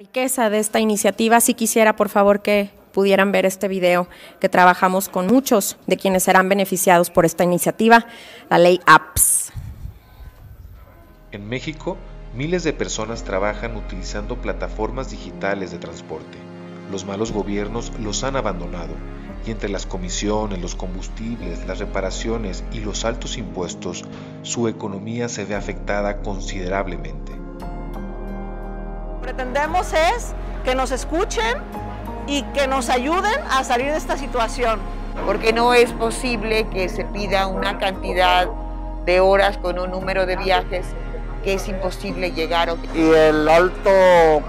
riqueza de esta iniciativa, si quisiera por favor que pudieran ver este video que trabajamos con muchos de quienes serán beneficiados por esta iniciativa, la ley APPS. En México, miles de personas trabajan utilizando plataformas digitales de transporte. Los malos gobiernos los han abandonado y entre las comisiones, los combustibles, las reparaciones y los altos impuestos, su economía se ve afectada considerablemente pretendemos es que nos escuchen y que nos ayuden a salir de esta situación. Porque no es posible que se pida una cantidad de horas con un número de viajes que es imposible llegar. Y el alto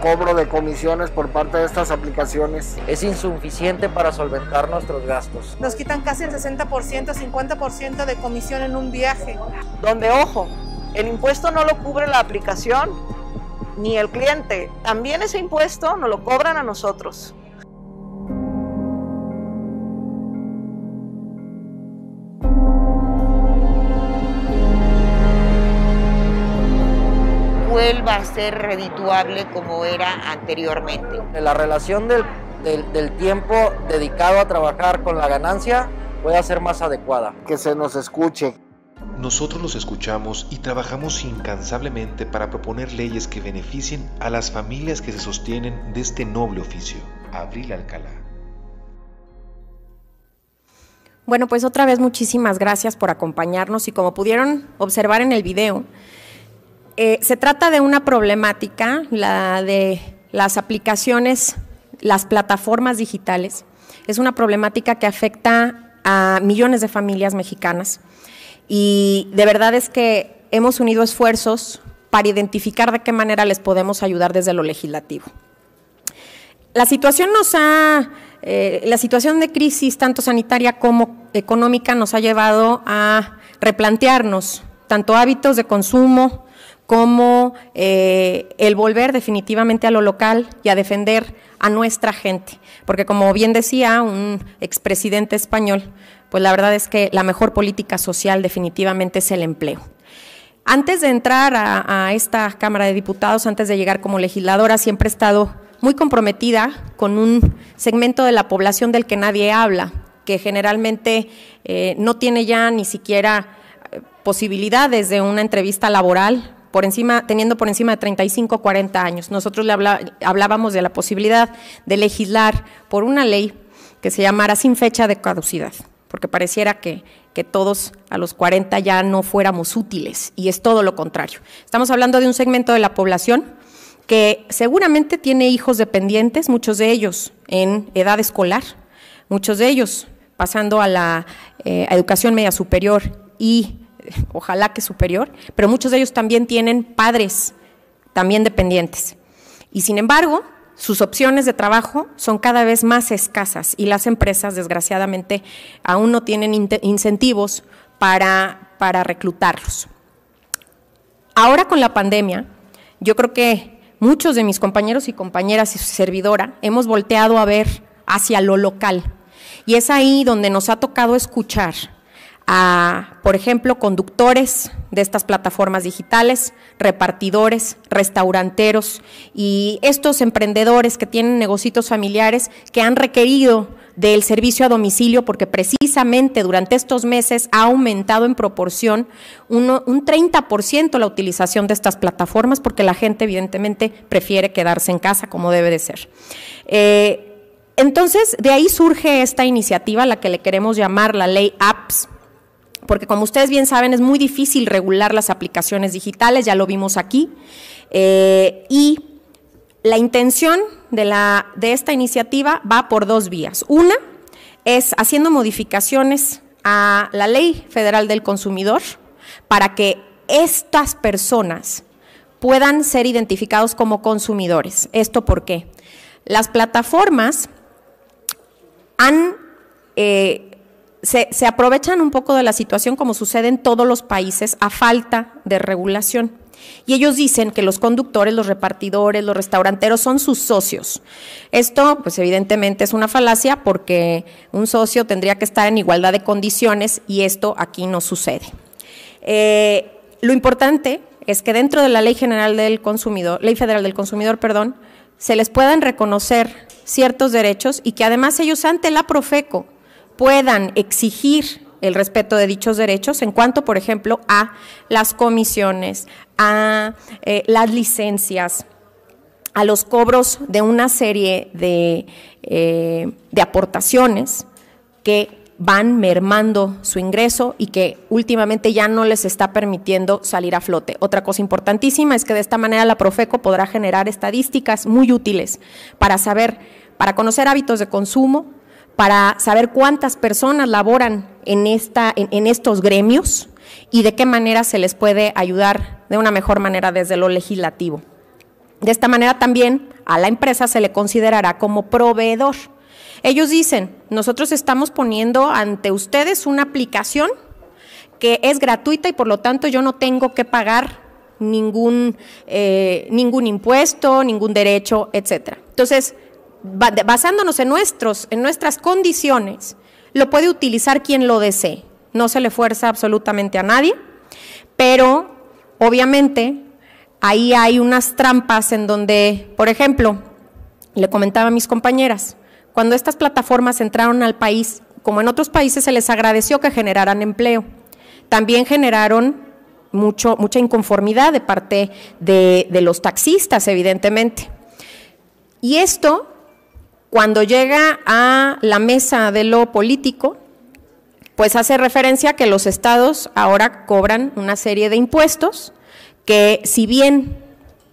cobro de comisiones por parte de estas aplicaciones es insuficiente para solventar nuestros gastos. Nos quitan casi el 60%, 50% de comisión en un viaje. Donde, ojo, el impuesto no lo cubre la aplicación, ni el cliente. También ese impuesto nos lo cobran a nosotros. Vuelva a ser redituable como era anteriormente. La relación del, del tiempo dedicado a trabajar con la ganancia pueda ser más adecuada. Que se nos escuche. Nosotros los escuchamos y trabajamos incansablemente para proponer leyes que beneficien a las familias que se sostienen de este noble oficio. Abril Alcalá. Bueno, pues otra vez muchísimas gracias por acompañarnos y como pudieron observar en el video, eh, se trata de una problemática, la de las aplicaciones, las plataformas digitales. Es una problemática que afecta a millones de familias mexicanas. Y de verdad es que hemos unido esfuerzos para identificar de qué manera les podemos ayudar desde lo legislativo. La situación nos ha, eh, la situación de crisis tanto sanitaria como económica nos ha llevado a replantearnos tanto hábitos de consumo como eh, el volver definitivamente a lo local y a defender a nuestra gente. Porque como bien decía un expresidente español, pues la verdad es que la mejor política social definitivamente es el empleo. Antes de entrar a, esta Cámara de Diputados, antes de llegar como legisladora, siempre he estado muy comprometida con un segmento de la población del que nadie habla, que generalmente eh, no tiene ya ni siquiera eh, posibilidades de una entrevista laboral, por encima, teniendo por encima de 35 o 40 años. Nosotros hablábamos de la posibilidad de legislar por una ley que se llamara sin fecha de caducidad porque pareciera que, todos a los 40 ya no fuéramos útiles y es todo lo contrario. Estamos hablando de un segmento de la población que seguramente tiene hijos dependientes, muchos de ellos en edad escolar, muchos de ellos pasando a la eh, educación media superior y ojalá que superior, pero muchos de ellos también tienen padres también dependientes. Y sin embargo, sus opciones de trabajo son cada vez más escasas y las empresas, desgraciadamente, aún no tienen incentivos para, para reclutarlos. Ahora con la pandemia, yo creo que muchos de mis compañeros y compañeras y su servidora hemos volteado a ver hacia lo local. Y es ahí donde nos ha tocado escuchar a, por ejemplo, conductores de estas plataformas digitales, repartidores, restauranteros y estos emprendedores que tienen negocios familiares que han requerido del servicio a domicilio porque precisamente durante estos meses ha aumentado en proporción un 30% la utilización de estas plataformas porque la gente evidentemente prefiere quedarse en casa como debe de ser. Eh, entonces, de ahí surge esta iniciativa, la que le queremos llamar la ley APPS porque como ustedes bien saben es muy difícil regular las aplicaciones digitales, ya lo vimos aquí, eh, y la intención de, la, de esta iniciativa va por dos vías. Una es haciendo modificaciones a la Ley Federal del Consumidor para que estas personas puedan ser identificados como consumidores. ¿Esto por qué? Las plataformas han eh, se, aprovechan un poco de la situación como sucede en todos los países a falta de regulación. Y ellos dicen que los conductores, los repartidores, los restauranteros son sus socios. Esto, pues evidentemente es una falacia porque un socio tendría que estar en igualdad de condiciones y esto aquí no sucede. Eh, lo importante es que dentro de la Ley General del Consumidor, Ley Federal del Consumidor, perdón, se les puedan reconocer ciertos derechos y que además ellos ante la Profeco puedan exigir el respeto de dichos derechos en cuanto, por ejemplo, a las comisiones, a eh, las licencias, a los cobros de una serie de, eh, de aportaciones que van mermando su ingreso y que últimamente ya no les está permitiendo salir a flote. Otra cosa importantísima es que de esta manera la Profeco podrá generar estadísticas muy útiles para saber, para conocer hábitos de consumo, para saber cuántas personas laboran en, esta, en, estos gremios y de qué manera se les puede ayudar de una mejor manera desde lo legislativo. De esta manera también a la empresa se le considerará como proveedor. Ellos dicen, nosotros estamos poniendo ante ustedes una aplicación que es gratuita y por lo tanto yo no tengo que pagar ningún, eh, ningún impuesto, ningún derecho, etcétera. Entonces, basándonos en, nuestros, en nuestras condiciones, lo puede utilizar quien lo desee. No se le fuerza absolutamente a nadie, pero obviamente ahí hay unas trampas en donde, por ejemplo, le comentaba a mis compañeras, cuando estas plataformas entraron al país, como en otros países, se les agradeció que generaran empleo. También generaron mucho, mucha inconformidad de parte de, de los taxistas, evidentemente. Y esto cuando llega a la mesa de lo político, pues hace referencia a que los estados ahora cobran una serie de impuestos que si bien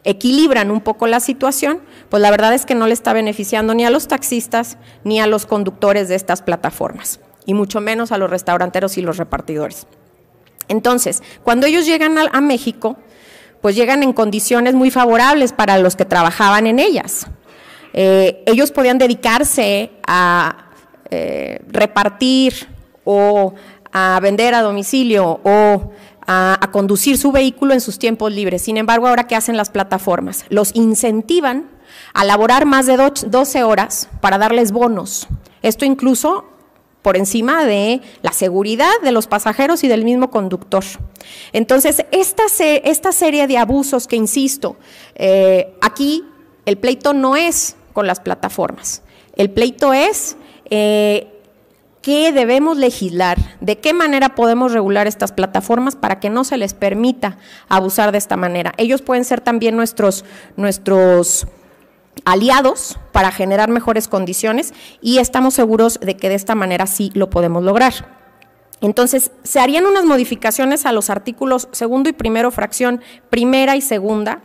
equilibran un poco la situación, pues la verdad es que no le está beneficiando ni a los taxistas ni a los conductores de estas plataformas, y mucho menos a los restauranteros y los repartidores. Entonces, cuando ellos llegan a, México, pues llegan en condiciones muy favorables para los que trabajaban en ellas. Eh, ellos podían dedicarse a eh, repartir o a vender a domicilio o a, conducir su vehículo en sus tiempos libres. Sin embargo, ahora ¿qué hacen las plataformas? Los incentivan a laborar más de 12 horas para darles bonos. Esto incluso por encima de la seguridad de los pasajeros y del mismo conductor. Entonces, esta, esta serie de abusos que, insisto, eh, aquí el pleito no es con las plataformas, el pleito es eh, qué debemos legislar, de qué manera podemos regular estas plataformas para que no se les permita abusar de esta manera. Ellos pueden ser también nuestros, nuestros aliados para generar mejores condiciones y estamos seguros de que de esta manera sí lo podemos lograr. Entonces, se harían unas modificaciones a los artículos segundo y primero, fracción primera y segunda,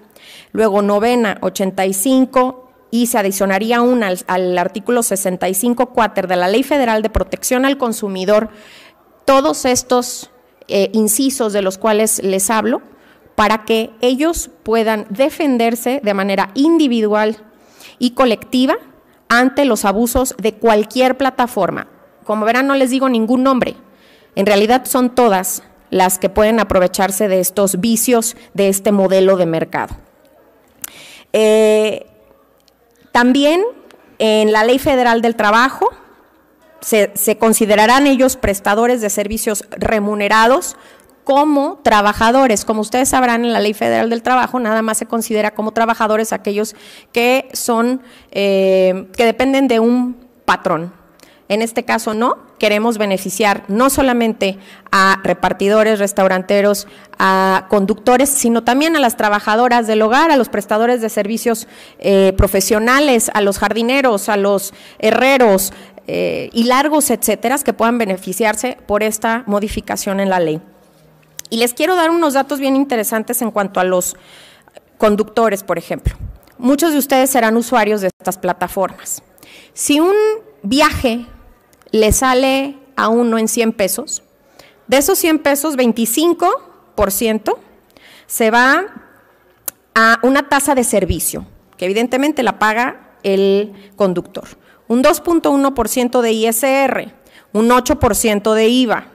Luego, novena, 85, y se adicionaría una al, artículo 65 4 de la Ley Federal de Protección al Consumidor. Todos estos eh, incisos de los cuales les hablo, para que ellos puedan defenderse de manera individual y colectiva ante los abusos de cualquier plataforma. Como verán, no les digo ningún nombre. En realidad son todas las que pueden aprovecharse de estos vicios de este modelo de mercado. Eh, también en la Ley Federal del Trabajo se, considerarán ellos prestadores de servicios remunerados como trabajadores. Como ustedes sabrán, en la Ley Federal del Trabajo nada más se considera como trabajadores aquellos que son, eh, que dependen de un patrón, en este caso no, queremos beneficiar no solamente a repartidores, restauranteros, a conductores, sino también a las trabajadoras del hogar, a los prestadores de servicios eh, profesionales, a los jardineros, a los herreros eh, y largos, etcétera, que puedan beneficiarse por esta modificación en la ley. Y les quiero dar unos datos bien interesantes en cuanto a los conductores, por ejemplo. Muchos de ustedes serán usuarios de estas plataformas. Si un viaje le sale a uno en 100 pesos. De esos 100 pesos, 25% se va a una tasa de servicio, que evidentemente la paga el conductor. Un 2.1% de ISR, un 8% de IVA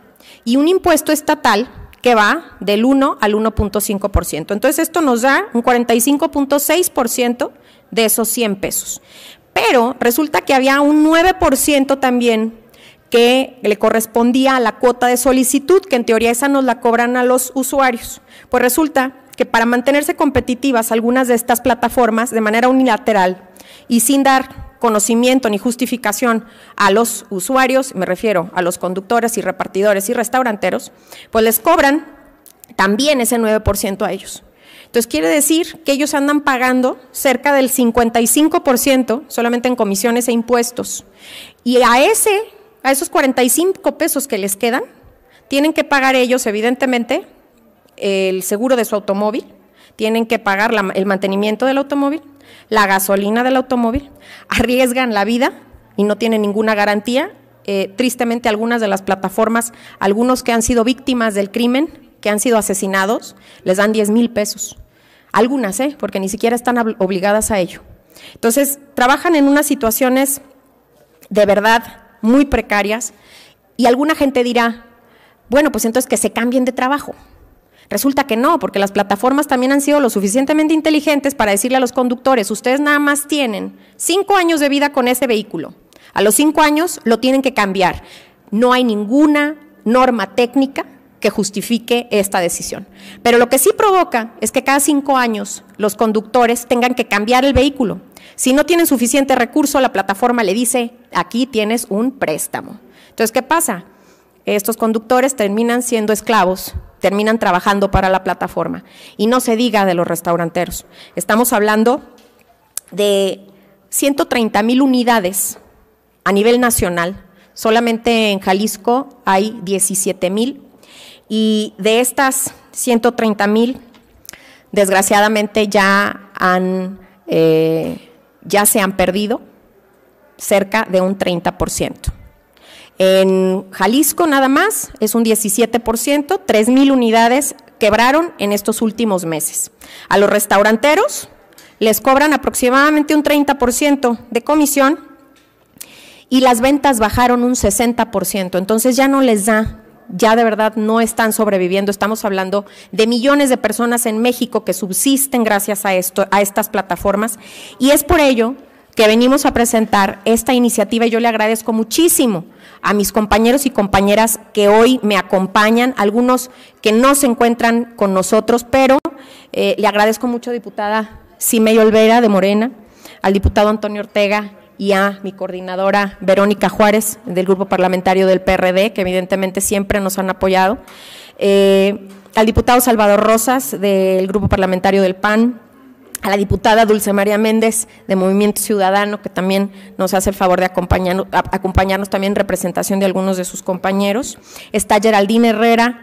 y un impuesto estatal que va del 1 al 1.5%. Entonces esto nos da un 45.6% de esos 100 pesos. Pero resulta que había un 9% también que le correspondía a la cuota de solicitud, que en teoría esa nos la cobran a los usuarios. Pues resulta que para mantenerse competitivas algunas de estas plataformas de manera unilateral y sin dar conocimiento ni justificación a los usuarios, me refiero a los conductores y repartidores y restauranteros, pues les cobran también ese 9% a ellos. Entonces quiere decir que ellos andan pagando cerca del 55% solamente en comisiones e impuestos. Y a ese a esos 45 pesos que les quedan, tienen que pagar ellos, evidentemente, el seguro de su automóvil, tienen que pagar el mantenimiento del automóvil, la gasolina del automóvil, arriesgan la vida y no tienen ninguna garantía. Eh, tristemente, algunas de las plataformas, algunos que han sido víctimas del crimen, que han sido asesinados, les dan 10 mil pesos. Algunas, ¿eh? porque ni siquiera están obligadas a ello. Entonces, trabajan en unas situaciones de verdad muy precarias. Y alguna gente dirá, bueno, pues entonces que se cambien de trabajo. Resulta que no, porque las plataformas también han sido lo suficientemente inteligentes para decirle a los conductores, ustedes nada más tienen cinco años de vida con ese vehículo. A los cinco años lo tienen que cambiar. No hay ninguna norma técnica justifique esta decisión. Pero lo que sí provoca es que cada cinco años los conductores tengan que cambiar el vehículo. Si no tienen suficiente recurso, la plataforma le dice, aquí tienes un préstamo. Entonces, ¿qué pasa? Estos conductores terminan siendo esclavos, terminan trabajando para la plataforma. Y no se diga de los restauranteros. Estamos hablando de 130 mil unidades a nivel nacional. Solamente en Jalisco hay 17 mil y de estas 130 mil, desgraciadamente eh, ya, se han perdido cerca de un 30%. En Jalisco nada más es un 17%, 3 mil unidades quebraron en estos últimos meses. A los restauranteros les cobran aproximadamente un 30% de comisión y las ventas bajaron un 60%, entonces ya no les da ya de verdad no están sobreviviendo. Estamos hablando de millones de personas en México que subsisten gracias a, esto, a estas plataformas. Y es por ello que venimos a presentar esta iniciativa y yo le agradezco muchísimo a mis compañeros y compañeras que hoy me acompañan, algunos que no se encuentran con nosotros, pero eh, le agradezco mucho, diputada Simei Olvera de Morena, al diputado Antonio Ortega y a mi coordinadora Verónica Juárez del Grupo Parlamentario del PRD, que evidentemente siempre nos han apoyado, eh, al diputado Salvador Rosas del Grupo Parlamentario del PAN, a la diputada Dulce María Méndez de Movimiento Ciudadano, que también nos hace el favor de acompañarnos, acompañarnos también en representación de algunos de sus compañeros. Está Geraldine Herrera,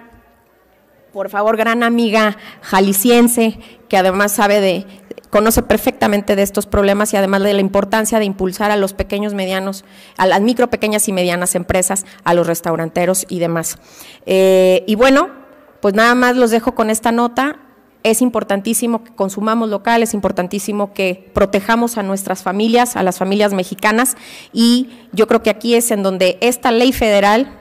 por favor, gran amiga jalisciense, que además sabe de conoce perfectamente de estos problemas y además de la importancia de impulsar a los pequeños, medianos, a las micro, pequeñas y medianas empresas, a los restauranteros y demás. Eh, y bueno, pues nada más los dejo con esta nota es importantísimo que consumamos local, es importantísimo que protejamos a nuestras familias, a las familias mexicanas y yo creo que aquí es en donde esta ley federal,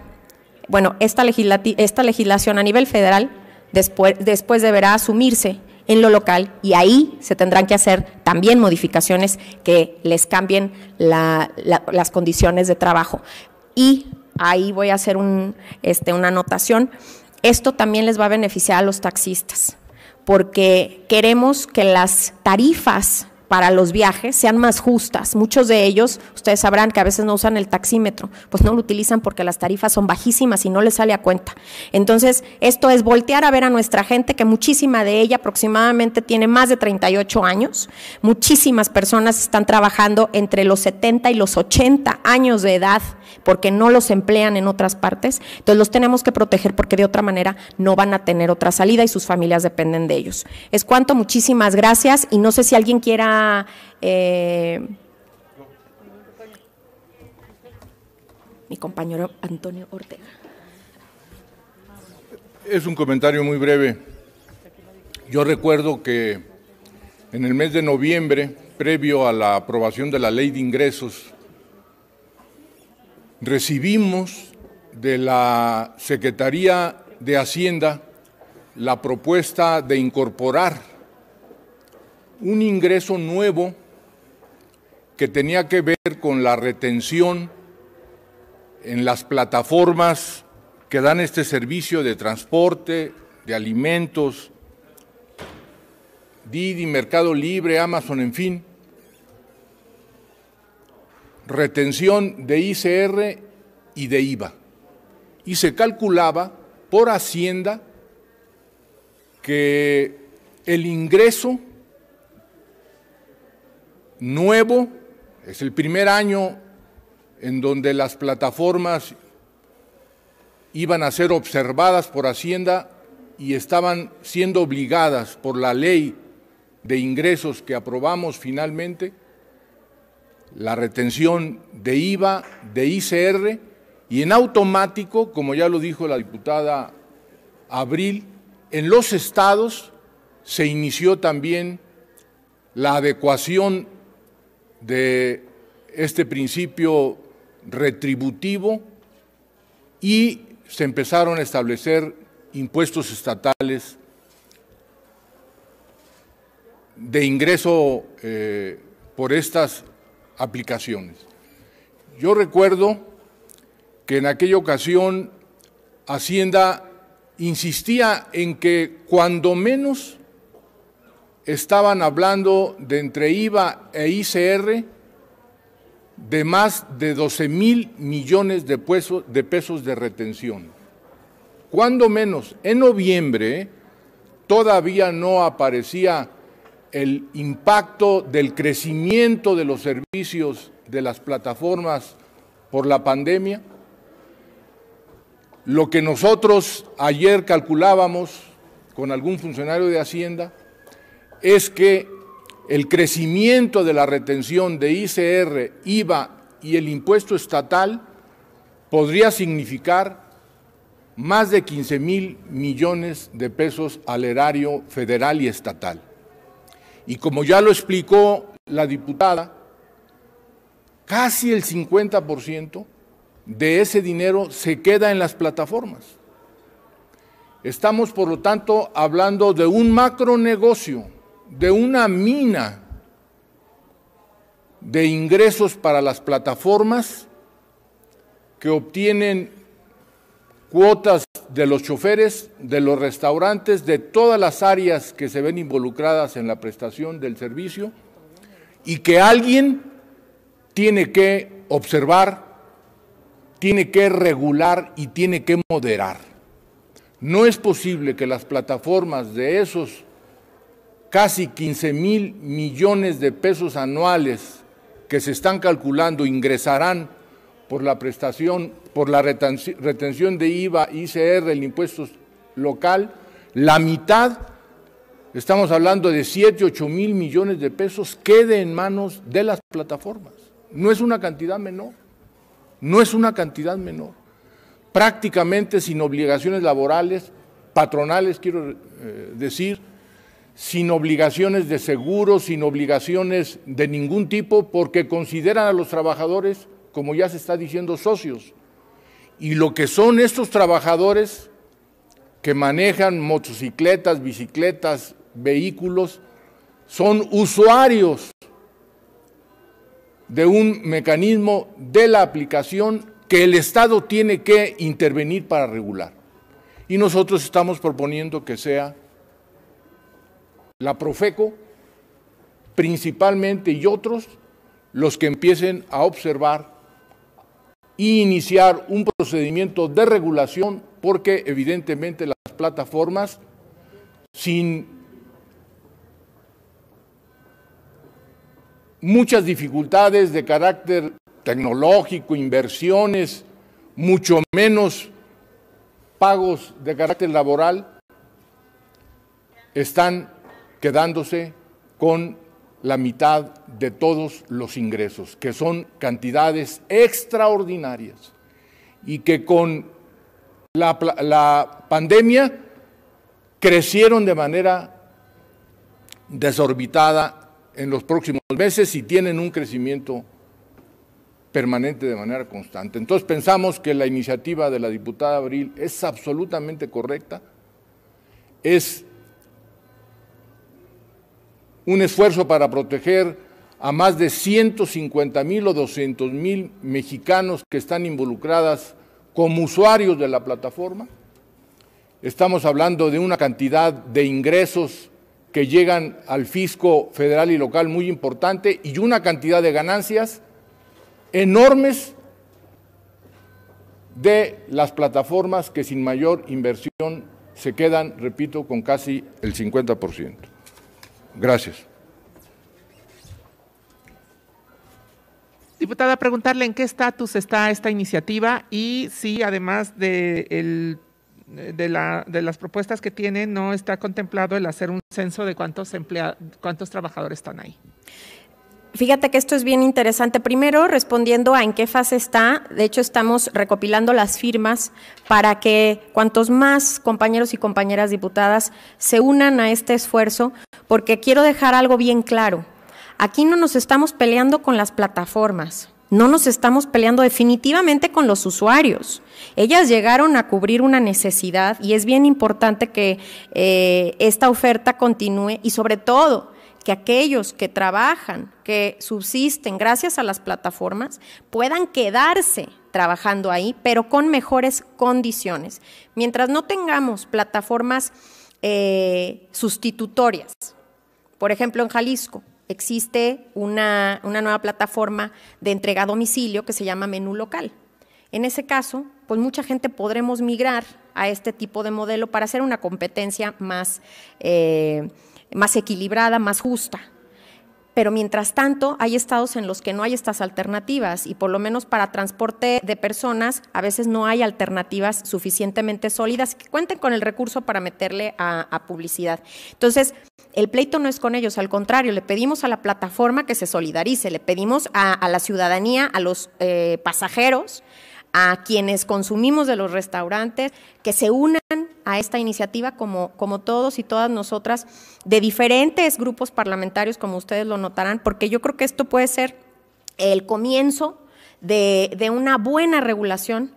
bueno, esta, esta legislación a nivel federal después, después deberá asumirse en lo local y ahí se tendrán que hacer también modificaciones que les cambien las condiciones de trabajo. Y ahí voy a hacer este, una anotación. Esto también les va a beneficiar a los taxistas, porque queremos que las tarifas para los viajes sean más justas. Muchos de ellos, ustedes sabrán que a veces no usan el taxímetro, pues no lo utilizan porque las tarifas son bajísimas y no les sale a cuenta. Entonces, esto es voltear a ver a nuestra gente, que muchísima de ella aproximadamente tiene más de 38 años, muchísimas personas están trabajando entre los 70 y los 80 años de edad porque no los emplean en otras partes, entonces los tenemos que proteger porque de otra manera no van a tener otra salida y sus familias dependen de ellos. Es cuanto, muchísimas gracias y no sé si alguien quiera eh, mi compañero Antonio Ortega. Es un comentario muy breve. Yo recuerdo que en el mes de noviembre, previo a la aprobación de la ley de ingresos, recibimos de la Secretaría de Hacienda la propuesta de incorporar un ingreso nuevo que tenía que ver con la retención en las plataformas que dan este servicio de transporte, de alimentos, Didi, Mercado Libre, Amazon, en fin. Retención de ICR y de IVA. Y se calculaba por Hacienda que el ingreso nuevo, es el primer año en donde las plataformas iban a ser observadas por Hacienda y estaban siendo obligadas por la ley de ingresos que aprobamos finalmente, la retención de IVA, de ICR, y en automático, como ya lo dijo la diputada Abril, en los estados se inició también la adecuación de este principio retributivo y se empezaron a establecer impuestos estatales de ingreso eh, por estas aplicaciones. Yo recuerdo que en aquella ocasión Hacienda insistía en que cuando menos estaban hablando de entre IVA e ICR de más de 12 mil millones de pesos, de pesos de retención. Cuando menos, en noviembre todavía no aparecía el impacto del crecimiento de los servicios de las plataformas por la pandemia. Lo que nosotros ayer calculábamos con algún funcionario de Hacienda, es que el crecimiento de la retención de ICR, IVA y el impuesto estatal podría significar más de 15 mil millones de pesos al erario federal y estatal. Y como ya lo explicó la diputada, casi el 50% de ese dinero se queda en las plataformas. Estamos, por lo tanto, hablando de un macronegocio de una mina de ingresos para las plataformas que obtienen cuotas de los choferes, de los restaurantes, de todas las áreas que se ven involucradas en la prestación del servicio y que alguien tiene que observar, tiene que regular y tiene que moderar. No es posible que las plataformas de esos casi 15 mil millones de pesos anuales que se están calculando ingresarán por la prestación, por la retención de IVA, ICR, el impuesto local, la mitad, estamos hablando de 7, 8 mil millones de pesos, quede en manos de las plataformas. No es una cantidad menor, no es una cantidad menor. Prácticamente sin obligaciones laborales, patronales, quiero eh, decir, sin obligaciones de seguro, sin obligaciones de ningún tipo, porque consideran a los trabajadores, como ya se está diciendo, socios. Y lo que son estos trabajadores que manejan motocicletas, bicicletas, vehículos, son usuarios de un mecanismo de la aplicación que el Estado tiene que intervenir para regular. Y nosotros estamos proponiendo que sea la Profeco, principalmente y otros, los que empiecen a observar e iniciar un procedimiento de regulación, porque evidentemente las plataformas, sin muchas dificultades de carácter tecnológico, inversiones, mucho menos pagos de carácter laboral, están quedándose con la mitad de todos los ingresos, que son cantidades extraordinarias y que con la, pandemia crecieron de manera desorbitada en los próximos meses y tienen un crecimiento permanente de manera constante. Entonces pensamos que la iniciativa de la diputada Abril es absolutamente correcta, es un esfuerzo para proteger a más de 150 mil o 200 mil mexicanos que están involucradas como usuarios de la plataforma. Estamos hablando de una cantidad de ingresos que llegan al fisco federal y local muy importante y una cantidad de ganancias enormes de las plataformas que sin mayor inversión se quedan, repito, con casi el 50%. Gracias. Diputada, preguntarle en qué estatus está esta iniciativa y si además de, de, las propuestas que tiene, no está contemplado el hacer un censo de cuántos, cuántos trabajadores están ahí. Fíjate que esto es bien interesante. Primero, respondiendo a en qué fase está, de hecho estamos recopilando las firmas para que cuantos más compañeros y compañeras diputadas se unan a este esfuerzo, porque quiero dejar algo bien claro. Aquí no nos estamos peleando con las plataformas, no nos estamos peleando definitivamente con los usuarios. Ellas llegaron a cubrir una necesidad y es bien importante que eh, esta oferta continúe y sobre todo que aquellos que trabajan, que subsisten gracias a las plataformas, puedan quedarse trabajando ahí, pero con mejores condiciones. Mientras no tengamos plataformas eh, sustitutorias, por ejemplo en Jalisco, existe una, nueva plataforma de entrega a domicilio que se llama menú local. En ese caso, pues mucha gente podremos migrar a este tipo de modelo para hacer una competencia más... Eh, más equilibrada, más justa. Pero mientras tanto, hay estados en los que no hay estas alternativas y por lo menos para transporte de personas a veces no hay alternativas suficientemente sólidas que cuenten con el recurso para meterle a, publicidad. Entonces, el pleito no es con ellos, al contrario, le pedimos a la plataforma que se solidarice, le pedimos a, la ciudadanía, a los eh, pasajeros, a quienes consumimos de los restaurantes, que se unan a esta iniciativa como, como todos y todas nosotras de diferentes grupos parlamentarios, como ustedes lo notarán, porque yo creo que esto puede ser el comienzo de, de una buena regulación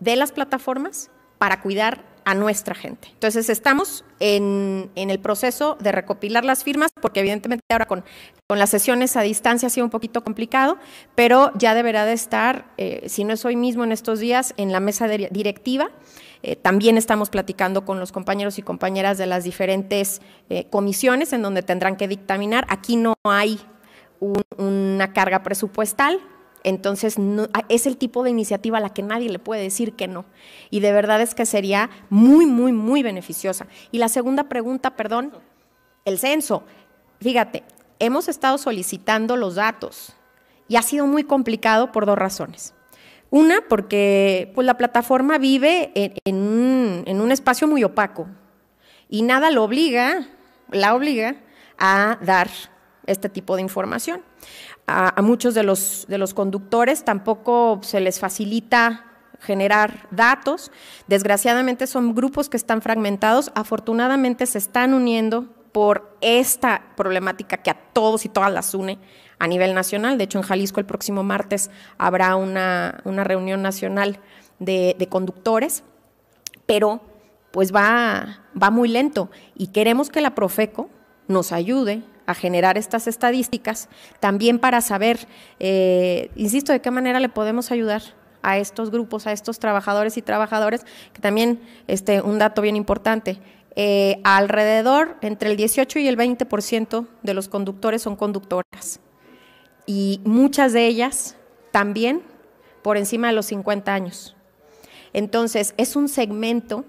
de las plataformas para cuidar a nuestra gente. Entonces estamos en, el proceso de recopilar las firmas, porque evidentemente ahora con, con las sesiones a distancia ha sido un poquito complicado, pero ya deberá de estar, eh, si no es hoy mismo en estos días, en la mesa directiva. Eh, también estamos platicando con los compañeros y compañeras de las diferentes eh, comisiones en donde tendrán que dictaminar. Aquí no hay una carga presupuestal, entonces, ah, es el tipo de iniciativa a la que nadie le puede decir que no. Y de verdad es que sería muy, muy, muy beneficiosa. Y la segunda pregunta, perdón, el censo. Fíjate, hemos estado solicitando los datos y ha sido muy complicado por dos razones. Una, porque pues, la plataforma vive en, un, en un espacio muy opaco y nada lo obliga, la obliga a dar este tipo de información a, muchos de los, de los conductores tampoco se les facilita generar datos. Desgraciadamente son grupos que están fragmentados, afortunadamente se están uniendo por esta problemática que a todos y todas las une a nivel nacional. De hecho, en Jalisco el próximo martes habrá una, reunión nacional de, conductores, pero pues va, va muy lento y queremos que la Profeco nos ayude a generar estas estadísticas, también para saber, eh, insisto, de qué manera le podemos ayudar a estos grupos, a estos trabajadores y trabajadoras, que también este, un dato bien importante, eh, alrededor entre el 18 y el 20% de los conductores son conductoras y muchas de ellas también por encima de los 50 años. Entonces, es un segmento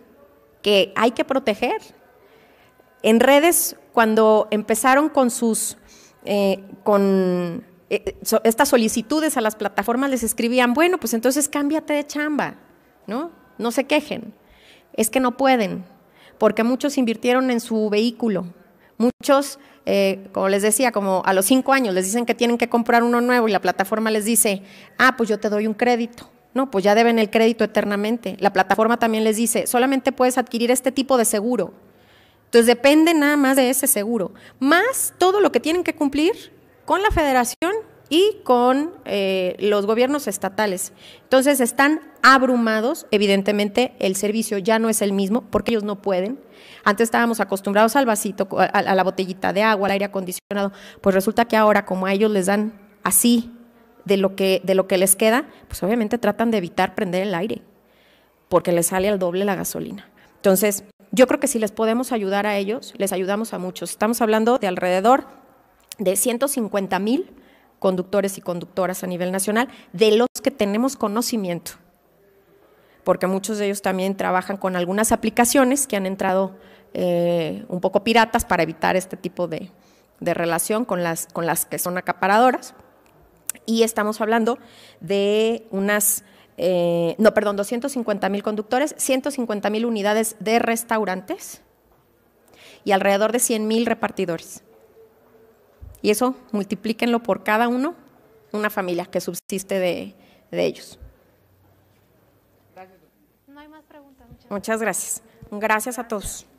que hay que proteger, en redes, cuando empezaron con sus, eh, con eh, estas solicitudes a las plataformas, les escribían, bueno, pues entonces cámbiate de chamba, ¿no? No se quejen, es que no pueden, porque muchos invirtieron en su vehículo, muchos, eh, como les decía, como a los cinco años les dicen que tienen que comprar uno nuevo y la plataforma les dice, ah, pues yo te doy un crédito. No, pues ya deben el crédito eternamente. La plataforma también les dice, solamente puedes adquirir este tipo de seguro entonces depende nada más de ese seguro, más todo lo que tienen que cumplir con la federación y con eh, los gobiernos estatales. Entonces están abrumados, evidentemente el servicio ya no es el mismo porque ellos no pueden. Antes estábamos acostumbrados al vasito, a, la botellita de agua, al aire acondicionado, pues resulta que ahora como a ellos les dan así de lo que, de lo que les queda, pues obviamente tratan de evitar prender el aire porque les sale al doble la gasolina. Entonces, yo creo que si les podemos ayudar a ellos, les ayudamos a muchos. Estamos hablando de alrededor de 150 mil conductores y conductoras a nivel nacional, de los que tenemos conocimiento, porque muchos de ellos también trabajan con algunas aplicaciones que han entrado eh, un poco piratas para evitar este tipo de, relación con las, con las que son acaparadoras. Y estamos hablando de unas eh, no, perdón, 250 mil conductores, 150 mil unidades de restaurantes y alrededor de 100 mil repartidores. Y eso multiplíquenlo por cada uno, una familia que subsiste de, ellos. Gracias. No hay más preguntas. muchas gracias. Gracias a todos.